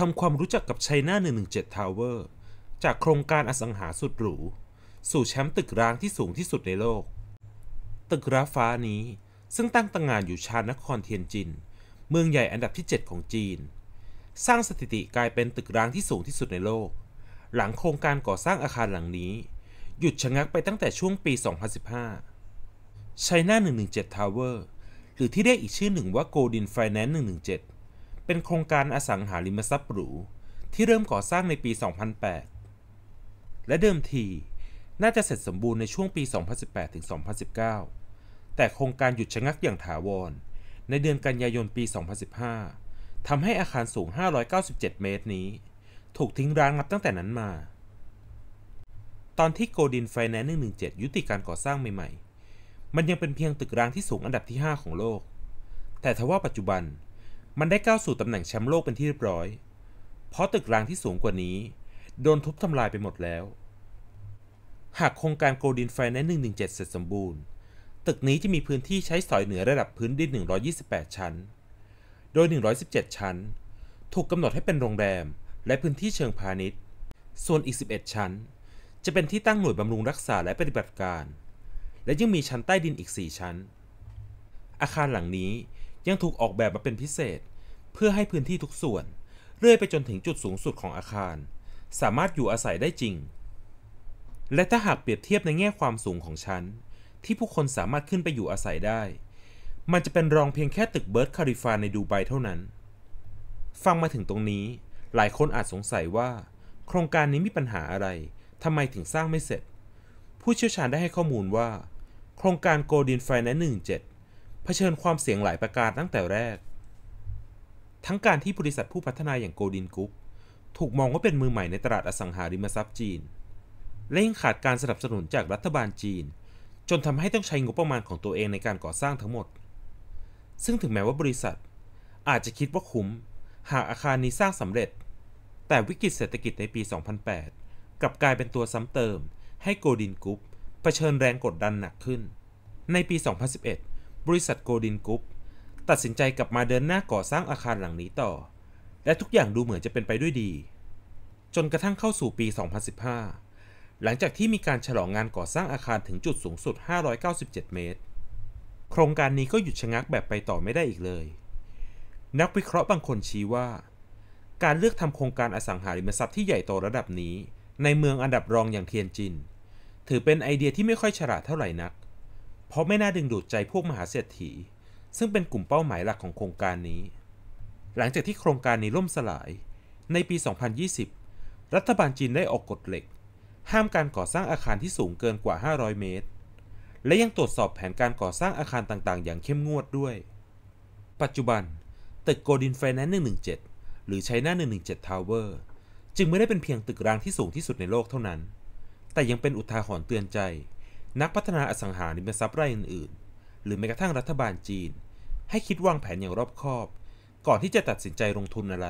ทำความรู้จักกับไชน่า117 Tower จากโครงการอสังหาสุดหรู สู่แชมป์ตึกร้างที่สูงที่สุดในโลก ตึกร้าฟ้านี้ซึ่งตั้งต่างงานอยู่ชานนครเทียนจิน เมืองใหญ่อันดับที่ 7 ของจีน สร้างสถิติกลายเป็นตึกร้างที่สูงที่สุดในโลก หลังโครงการก่อสร้างอาคารหลังนี้ หยุดชะงักไปตั้งแต่ช่วงปี 2015ไชน่า117 Tower หรือที่เรียกอีกชื่อหนึ่งว่า Golden Finance 117เป็นโครงการอสังหาริมทรัพย์หรูที่เริ่มก่อสร้างในปี 2008 และเดิมทีน่าจะเสร็จสมบูรณ์ในช่วงปี 2018 2019 แต่โครงการหยุดชะงักอย่างถาวร ในเดือนกันยายนปี 2015 ทำให้อาคารสูง 597 เมตรนี้ ถูกทิ้งร้างนับตั้งแต่นั้นมา ตอนที่โกดินไฟแนนซ์ 117 ยุติการก่อสร้างใหม่ๆ มันยังเป็นเพียงตึกร้างที่สูงอันดับที่ 5 ของโลก แต่ทว่าปัจจุบันมันได้ก้าวสู่ตำแหน่งแชมป์โลกเป็นที่เรียบร้อย เพราะตึกรางที่สูงกว่านี้ โดนทุบทำลายไปหมดแล้ว หากโครงการโกลดินไฟแนนซ์117 เสร็จสมบูรณ์ ตึกนี้จะมีพื้นที่ใช้สอยเหนือระดับพื้นดิน 128 ชั้น โดย 117 ชั้น ถูกกำหนดให้เป็นโรงแรมและพื้นที่เชิงพาณิชย์ ส่วนอีก 11 ชั้น จะเป็นที่ตั้งหน่วยบำรุงรักษาและปฏิบัติการ และยังมีชั้นใต้ดินอีก 4 ชั้น อาคารหลังนี้ยังถูกออกแบบมาเป็นพิเศษ เพื่อให้พื้นที่ทุกส่วน เรื่อยไปจนถึงจุดสูงสุดของอาคาร สามารถอยู่อาศัยได้จริง และถ้าหากเปรียบเทียบในแง่ความสูงของชั้น ที่ผู้คนสามารถขึ้นไปอยู่อาศัยได้ มันจะเป็นรองเพียงแค่ตึกเบิร์ดคาริฟานในดูไบเท่านั้นฟังมาถึงตรงนี้หลายคนอาจสงสัยว่า โครงการนี้มีปัญหาอะไรทำไมถึงสร้างไม่เสร็จ ผู้เชี่ยวชาญได้ให้ข้อมูลว่า โครงการโกลดินไฟแนนซ์17เผชิญความเสี่ยงหลายประการตั้งแต่แรก ทั้งการที่บริษัทผู้พัฒนาอย่างโกดินกรุ๊ปถูกมองว่าเป็นมือใหม่ในตลาดอสังหาริมทรัพย์จีน และยังขาดการสนับสนุนจากรัฐบาลจีน จนทำให้ต้องใช้งบประมาณของตัวเองในการก่อสร้างทั้งหมด ซึ่งถึงแม้ว่าบริษัท อาจจะคิดว่าคุ้มหากอาคารนี้สร้างสำเร็จ แต่วิกฤตเศรษฐกิจในปี 2008กลับกลายเป็นตัวซ้ำเติมให้โกดินกรุ๊ปเผชิญแรงกดดันหนักขึ้น ในปี 2011บริษัทโกลดินกรุ๊ป ตัดสินใจกลับมาเดินหน้าก่อสร้างอาคารหลังนี้ต่อ และทุกอย่างดูเหมือนจะเป็นไปด้วยดี จนกระทั่งเข้าสู่ปี 2015 หลังจากที่มีการฉลองงานก่อสร้างอาคารถึงจุดสูงสุด 597 เมตร โครงการนี้ก็หยุดชะงักแบบไปต่อไม่ได้อีกเลย นักวิเคราะห์บางคนชี้ว่า การเลือกทำโครงการอสังหาริมทรัพย์ที่ใหญ่โตระดับนี้ ในเมืองอันดับรองอย่างเทียนจิน ถือเป็นไอเดียที่ไม่ค่อยฉลาดเท่าไหร่นักเพราะไม่น่าดึงดูดใจพวกมหาเศรษฐี ซึ่งเป็นกลุ่มเป้าหมายหลักของโครงการนี้ หลังจากที่โครงการนี้ล่มสลาย ในปี 2020 รัฐบาลจีนได้ออกกฎเหล็ก ห้ามการก่อสร้างอาคารที่สูงเกินกว่า 500 เมตร และยังตรวจสอบแผนการก่อสร้างอาคารต่างๆ อย่างเข้มงวดด้วย ปัจจุบัน ตึกโกดินไฟแนนซ์ 117 หรือไชน่า117ทาวเวอร์จึงไม่ได้เป็นเพียงตึกรางที่สูงที่สุดในโลกเท่านั้น แต่ยังเป็นอุทาหรณ์เตือนใจนักพัฒนาอสังหาริมทรัพย์รายอื่น ๆ หรือแม้กระทั่งรัฐบาลจีน ให้คิดวางแผนอย่างรอบคอบ ก่อนที่จะตัดสินใจลงทุนอะไร